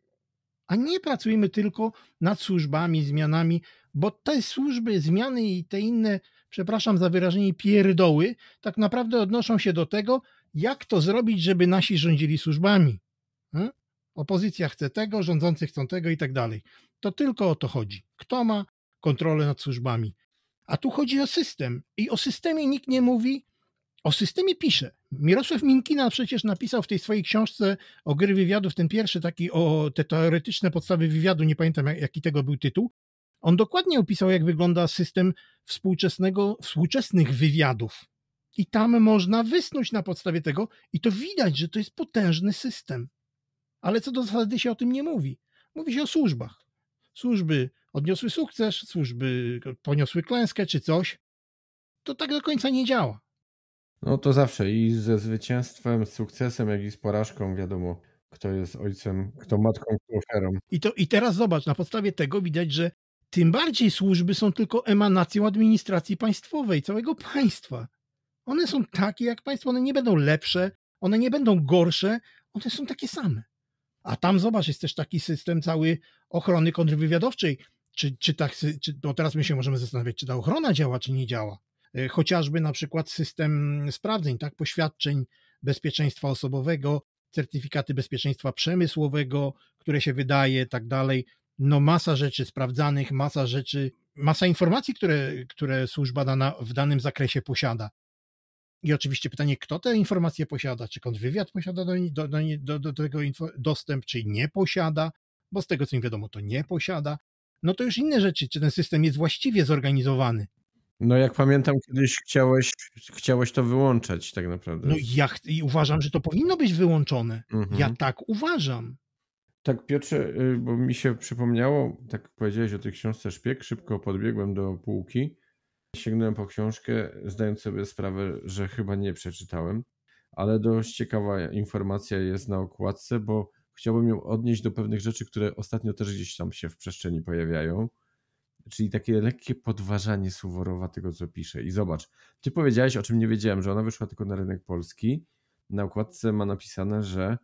a nie pracujmy tylko nad służbami, zmianami, bo te służby, zmiany i te inne przepraszam za wyrażenie, pierdoły, tak naprawdę odnoszą się do tego, jak to zrobić, żeby nasi rządzili służbami. Hmm? Opozycja chce tego, rządzący chcą tego i tak dalej. To tylko o to chodzi. Kto ma kontrolę nad służbami? A tu chodzi o system. I o systemie nikt nie mówi, o systemie pisze. Mirosław Minkina przecież napisał w tej swojej książce o gry wywiadów, ten pierwszy taki o te teoretyczne podstawy wywiadu, nie pamiętam jaki tego był tytuł, on dokładnie opisał, jak wygląda system współczesnego, współczesnych wywiadów. I tam można wysnuć na podstawie tego, i to widać, że to jest potężny system. Ale co do zasady się o tym nie mówi. Mówi się o służbach. Służby odniosły sukces, służby poniosły klęskę czy coś. To tak do końca nie działa. No to zawsze i ze zwycięstwem, z sukcesem, jak i z porażką, wiadomo, kto jest ojcem, kto matką, kto ofiarą. I, to, I teraz zobacz, na podstawie tego widać, że tym bardziej służby są tylko emanacją administracji państwowej, całego państwa. One są takie jak państwo, one nie będą lepsze, one nie będą gorsze, one są takie same. A tam, zobacz, jest też taki system cały ochrony kontrwywiadowczej. Czy, czy tak, czy, no teraz my się możemy zastanawiać, czy ta ochrona działa, czy nie działa. E, chociażby na przykład system sprawdzeń, tak, poświadczeń bezpieczeństwa osobowego, certyfikaty bezpieczeństwa przemysłowego, które się wydaje, tak dalej no masa rzeczy sprawdzanych, masa rzeczy, masa informacji, które, które służba dana w danym zakresie posiada. I oczywiście pytanie, kto te informacje posiada, czy kontrwywiad posiada do, do, do, do tego info, dostęp, czy nie posiada, bo z tego co mi wiadomo, to nie posiada. No to już inne rzeczy, czy ten system jest właściwie zorganizowany. No jak pamiętam, kiedyś chciałeś, chciałeś to wyłączać tak naprawdę. No ja ch- uważam, że to powinno być wyłączone. Mhm. Ja tak uważam. Tak, Piotrze, y, bo mi się przypomniało, tak powiedziałeś o tej książce Szpieg, szybko podbiegłem do półki, sięgnąłem po książkę, zdając sobie sprawę, że chyba nie przeczytałem, ale dość ciekawa informacja jest na okładce, bo chciałbym ją odnieść do pewnych rzeczy, które ostatnio też gdzieś tam się w przestrzeni pojawiają, czyli takie lekkie podważanie Suworowa tego, co pisze. I zobacz, ty powiedziałeś, o czym nie wiedziałem, że ona wyszła tylko na rynek polski, na okładce ma napisane, że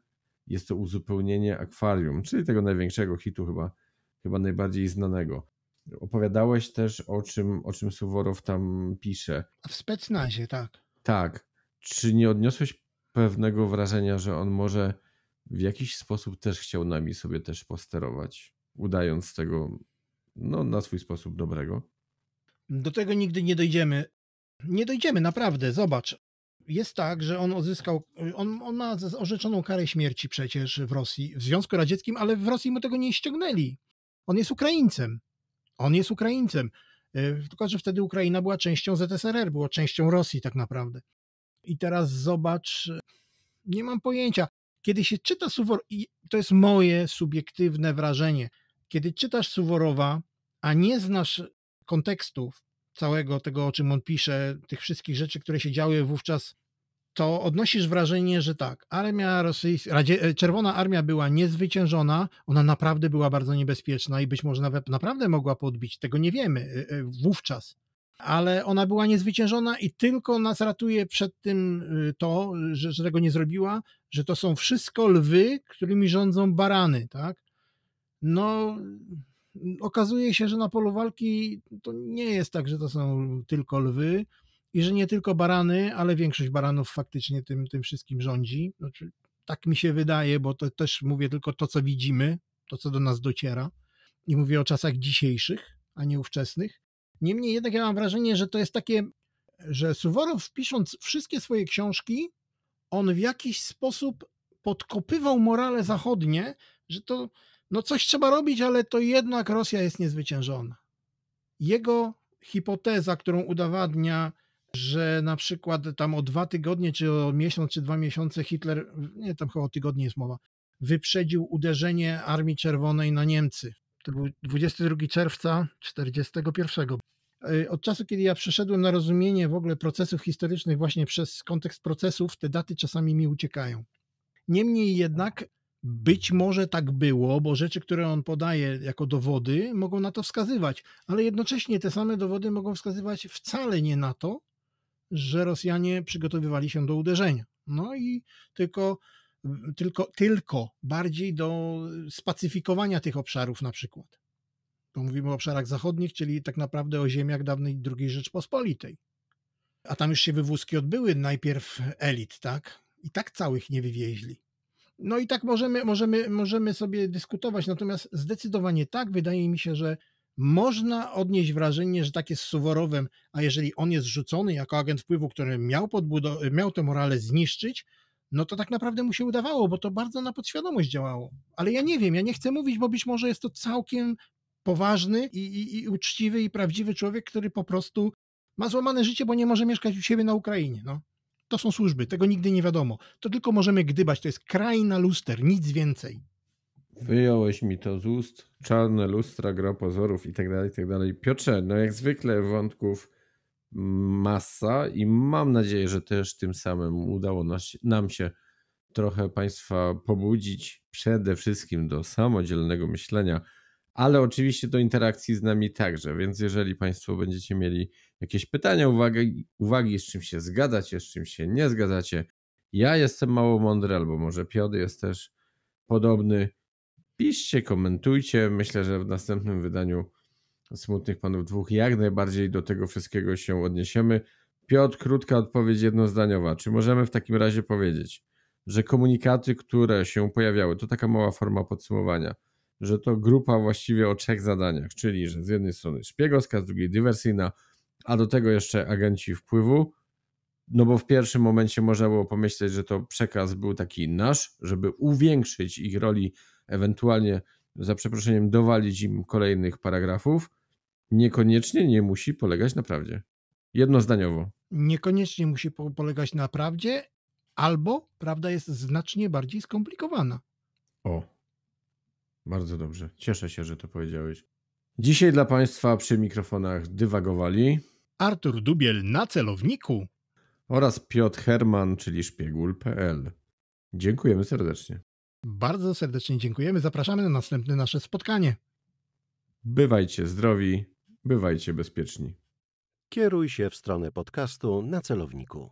jest to uzupełnienie akwarium, czyli tego największego hitu chyba, chyba najbardziej znanego. Opowiadałeś też o czym, o czym Suworow tam pisze. W specnazie, tak. Tak. Czy nie odniosłeś pewnego wrażenia, że on może w jakiś sposób też chciał nami sobie też posterować, udając tego no, na swój sposób dobrego? Do tego nigdy nie dojdziemy. Nie dojdziemy, naprawdę, zobacz jest tak, że on odzyskał, on, on, ma orzeczoną karę śmierci przecież w Rosji, w Związku Radzieckim, ale w Rosji mu tego nie ściągnęli. On jest Ukraińcem. On jest Ukraińcem. E, tylko, że wtedy Ukraina była częścią ZSRR, była częścią Rosji tak naprawdę. I teraz zobacz, nie mam pojęcia. Kiedy się czyta Suwor, i to jest moje subiektywne wrażenie, kiedy czytasz Suworowa, a nie znasz kontekstów, całego tego, o czym on pisze, tych wszystkich rzeczy, które się działy wówczas, to odnosisz wrażenie, że tak, armia rosyjska, e, Czerwona Armia była niezwyciężona, ona naprawdę była bardzo niebezpieczna i być może nawet naprawdę mogła podbić, tego nie wiemy e, e, wówczas. Ale ona była niezwyciężona i tylko nas ratuje przed tym y, to, że, że tego nie zrobiła, że to są wszystko lwy, którymi rządzą barany, tak? No, okazuje się, że na polu walki to nie jest tak, że to są tylko lwy i że nie tylko barany, ale większość baranów faktycznie tym, tym wszystkim rządzi. Znaczy, tak mi się wydaje, bo to też mówię tylko to, co widzimy, to, co do nas dociera. I mówię o czasach dzisiejszych, a nie ówczesnych. Niemniej jednak ja mam wrażenie, że to jest takie, że Suworow pisząc wszystkie swoje książki, on w jakiś sposób podkopywał morale zachodnie, że to no coś trzeba robić, ale to jednak Rosja jest niezwyciężona. Jego hipoteza, którą udowadnia, że na przykład tam o dwa tygodnie, czy o miesiąc, czy dwa miesiące Hitler, nie tam chyba o tygodnie jest mowa, wyprzedził uderzenie Armii Czerwonej na Niemcy. To był 22 czerwca 1941. Y, od czasu, kiedy ja przeszedłem na rozumienie w ogóle procesów historycznych właśnie przez kontekst procesów, te daty czasami mi uciekają. Niemniej jednak być może tak było, bo rzeczy, które on podaje jako dowody, mogą na to wskazywać, ale jednocześnie te same dowody mogą wskazywać wcale nie na to, że Rosjanie przygotowywali się do uderzenia. No i tylko, tylko, tylko bardziej do spacyfikowania tych obszarów na przykład. bo mówimy o obszarach zachodnich, czyli tak naprawdę o ziemiach dawnej II Rzeczpospolitej. A tam już się wywózki odbyły najpierw elit, tak? I tak całych nie wywieźli. No i tak możemy, możemy, możemy sobie dyskutować, natomiast zdecydowanie tak, wydaje mi się, że można odnieść wrażenie, że tak jest z Suworowem, a jeżeli on jest rzucony jako agent wpływu, który miał, podbudo- miał tę morale zniszczyć, no to tak naprawdę mu się udawało, bo to bardzo na podświadomość działało. Ale ja nie wiem, ja nie chcę mówić, bo być może jest to całkiem poważny i, i, i uczciwy i prawdziwy człowiek, który po prostu ma złamane życie, bo nie może mieszkać u siebie na Ukrainie. No. To są służby, tego nigdy nie wiadomo. To tylko możemy gdybać, to jest kraj na luster, nic więcej. Wyjąłeś mi to z ust, czarne lustra, gra pozorów i tak dalej, i tak dalej. Piotrze, no jak zwykle wątków masa i mam nadzieję, że też tym samym udało nas, nam się trochę Państwa pobudzić przede wszystkim do samodzielnego myślenia ale oczywiście do interakcji z nami także, więc jeżeli Państwo będziecie mieli jakieś pytania, uwagi, uwagi z czym się zgadzacie, z czym się nie zgadzacie, ja jestem mało mądry, albo może Piotr jest też podobny, piszcie, komentujcie, myślę, że w następnym wydaniu Smutnych Panów Dwóch jak najbardziej do tego wszystkiego się odniesiemy. Piotr, krótka odpowiedź jednozdaniowa. Czy możemy w takim razie powiedzieć, że komunikaty, które się pojawiały, to taka mała forma podsumowania – że to grupa właściwie o trzech zadaniach, czyli że z jednej strony szpiegowska, z drugiej dywersyjna, a do tego jeszcze agenci wpływu. No bo w pierwszym momencie można było pomyśleć, że to przekaz był taki nasz, żeby uwiększyć ich roli, ewentualnie za przeproszeniem dowalić im kolejnych paragrafów. Niekoniecznie nie musi polegać na prawdzie. Jednozdaniowo. Niekoniecznie musi polegać na prawdzie, albo prawda jest znacznie bardziej skomplikowana. O. Bardzo dobrze. Cieszę się, że to powiedziałeś. Dzisiaj dla Państwa przy mikrofonach dywagowali Artur Dubiel na celowniku oraz Piotr Herman, czyli szpiegul.pl. Dziękujemy serdecznie. Bardzo serdecznie dziękujemy. Zapraszamy na następne nasze spotkanie. Bywajcie zdrowi, bywajcie bezpieczni. Kieruj się w stronę podcastu na celowniku.